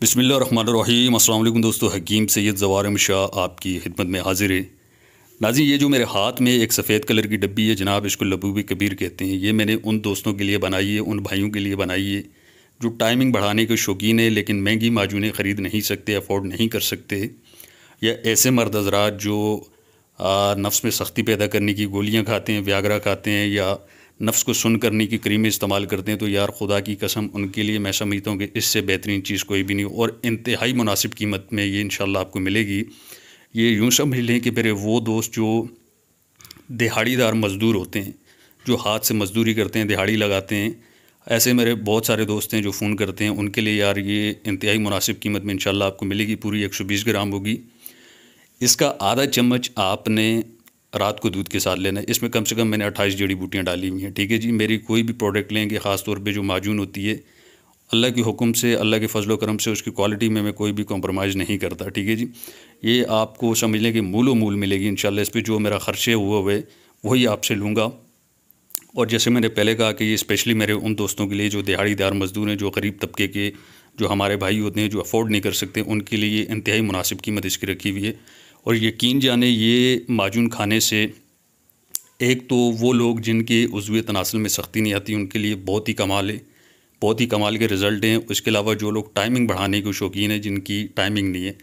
बिसमिल्ल रहीम अल्लाम दोस्तों हकीम सैद जवार शाह आपकी खिदमत में हाजिर है नाजी ये जो मेरे हाथ में एक सफ़ेद कलर की डब्बी है जनाब इसको लबूबी कबीर कहते हैं ये मैंने उन दोस्तों के लिए बनाई है उन भाइयों के लिए बनाई है जो टाइमिंग बढ़ाने के शौकीन है लेकिन महंगी माजूने ख़रीद नहीं सकते अफोर्ड नहीं कर सकते या ऐसे मर्द हजरात जो नफ्स में सख्ती पैदा करने की गोलियाँ खाते हैं व्यागरा खाते हैं या नफ्स को सुन करने की क्रीम इस्तेमाल करते हैं तो यार खुदा की कसम उनके लिए मैं समझता हूँ कि इससे बेहतरीन चीज़ कोई भी नहीं और इंतहाई मुनासिब कीमत में ये इन आपको मिलेगी ये यूँ समझ लें कि मेरे वो दोस्त जो दिहाड़ीदार मज़दूर होते हैं जो हाथ से मज़दूरी करते हैं दिहाड़ी लगाते हैं ऐसे मेरे बहुत सारे दोस्त हैं जो फ़ोन करते हैं उनके लिए यार ये इंतहाई मुनासिब कीमत में इन आपको मिलेगी पूरी एक सौ बीस ग्राम होगी इसका आधा चम्मच आपने रात को दूध के साथ लेना है इसमें कम से कम मैंने अट्ठाईस जड़ी बूटियाँ डाली हुई हैं ठीक है जी मेरी कोई भी प्रोडक्ट लेंगे ख़ास तौर पे जो माजून होती है अल्लाह के हुक्म से अल्लाह के फजलो करम से उसकी क्वालिटी में मैं कोई भी कॉम्प्रोमाइज़ नहीं करता ठीक है जी ये आपको समझ लें कि मूलो मूल मिलेगी इन इस पर जो मेरा ख़र्चे हुए हुए वही आपसे लूँगा और जैसे मैंने पहले कहा कि ये स्पेशली मेरे उन दोस्तों के लिए जो दिहाड़ीदार मज़दूर हैं जो गरीब तबके के जो हमारे भाई होते हैं जो अफोर्ड नहीं कर सकते उनके लिए ये इंतहाई मुनासिब कीमत इसकी रखी हुई है और यकीन जाने ये माजून खाने से एक तो वो लोग जिनके उजवी तनासल में सख्ती नहीं आती उनके लिए बहुत ही कमाल है बहुत ही कमाल के रिज़ल्ट हैं उसके अलावा जो लोग टाइमिंग बढ़ाने के शौकीन हैं जिनकी टाइमिंग नहीं है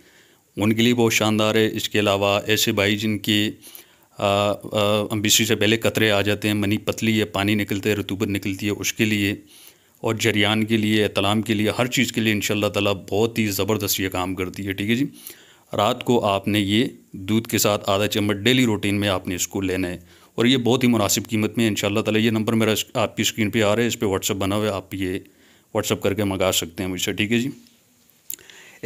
उनके लिए बहुत शानदार है इसके अलावा ऐसे भाई जिनके अम्बिशी से पहले कतरे आ जाते हैं मनी पतली है पानी निकलते है रतूबत निकलती है उसके लिए और जरियान के लिए तलाम के लिए हर चीज़ के लिए इन शाह बहुत ही ज़बरदस्त ये काम करती है ठीक है जी रात को आपने ये दूध के साथ आधा चम्मच डेली रूटीन में आपने इसको लेना है और ये बहुत ही मुनासिब कीमत में इन ताला ये नंबर मेरा आपकी स्क्रीन पे आ रहा है इस पर व्हाट्सअप बना हुआ है आप ये व्हाट्सअप करके मंगा सकते हैं मुझसे ठीक है जी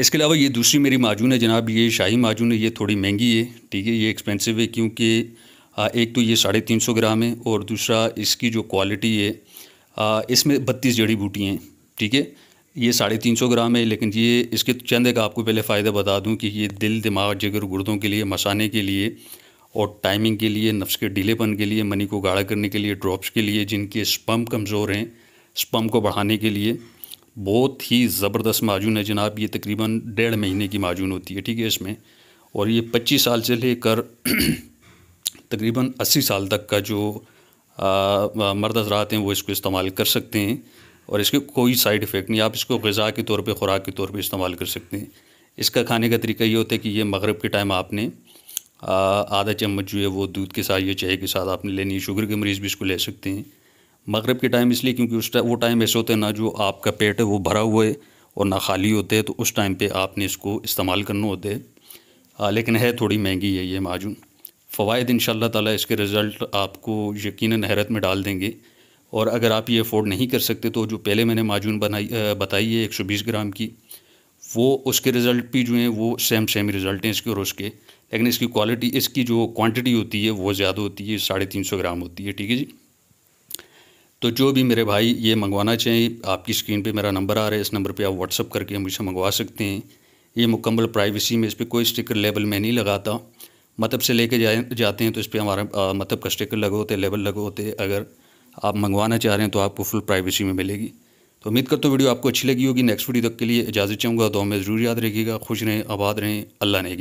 इसके अलावा ये दूसरी मेरी माजून है जनाब ये शाही माजून है ये थोड़ी महंगी है ठीक है ये एक्सपेंसिव है क्योंकि एक तो ये साढ़े तीन सौ ग्राम है और दूसरा इसकी जो क्वालिटी है इसमें बत्तीस जड़ी बूटी हैं ठीक है ये साढ़े तीन सौ ग्राम है लेकिन ये इसके चंद एक आपको पहले फ़ायदे बता दूं कि ये दिल दिमाग जिगर गुर्दों के लिए मसाने के लिए और टाइमिंग के लिए नफ्स के ढीलेपन के लिए मनी को गाढ़ा करने के लिए ड्रॉप्स के लिए जिनके स्पम कमज़ोर हैं स्पम को बढ़ाने के लिए बहुत ही ज़बरदस्त माजून है जनाब ये तकरीबन डेढ़ महीने की माजून होती है ठीक है इसमें और ये पच्चीस साल से लेकर तकरीबन अस्सी साल तक का जो मर्द हजरात हैं वो इसको इस्तेमाल कर सकते हैं और इसके कोई साइड इफ़ेक्ट नहीं आप इसको गज़ा के तौर पर खुराक के तौर पर इस्तेमाल कर सकते हैं इसका खाने का तरीका ये होता है कि ये मगरब के टाइम आपने आधा चम्मच जो है वो दूध के साथ या चाय के साथ आपने लेनी है शुगर के मरीज़ भी इसको ले सकते हैं मगरब के टाइम इसलिए क्योंकि उस वो टाइम ऐसे होता है ना जो आपका पेट है वो भरा हुआ है और ना खाली होता है तो उस टाइम पर आपने इसको इस्तेमाल करना होता है लेकिन है थोड़ी महंगी है ये माजून फ़वाद इन शाह इसके रिज़ल्ट आपको यकीन हैरत में डाल देंगे और अगर आप ये अफोर्ड नहीं कर सकते तो जो पहले मैंने माजून बनाई बताई है 120 ग्राम की वो उसके रिज़ल्ट भी जो हैं वो सेम सेम रिज़ल्ट हैं इसके और उसके लेकिन इसकी क्वालिटी इसकी जो क्वांटिटी होती है वो ज़्यादा होती है साढ़े तीन सौ ग्राम होती है ठीक है जी तो जो भी मेरे भाई ये मंगवाना चाहें आपकी स्क्रीन पर मेरा नंबर आ रहा है इस नंबर पर आप व्हाट्सअप करके मुझसे मंगवा सकते हैं ये मुकम्मल प्राइवेसी में इस पर कोई स्टिकर लेबल मैं नहीं लगाता मतलब से लेके जाए जाते हैं तो इस पर हमारा मतलब का स्टिकर लगे होते लेबल लगे होते अगर आप मंगवाना चाह रहे हैं तो आपको फुल प्राइवेसी में मिलेगी तो उम्मीद करता हूँ वीडियो आपको अच्छी लगी होगी नेक्स्ट वीडियो तक के लिए इजाज़त चाहूँगा दो में ज़रूर याद रखिएगा खुश रहें आबाद रहें अल्लाह ने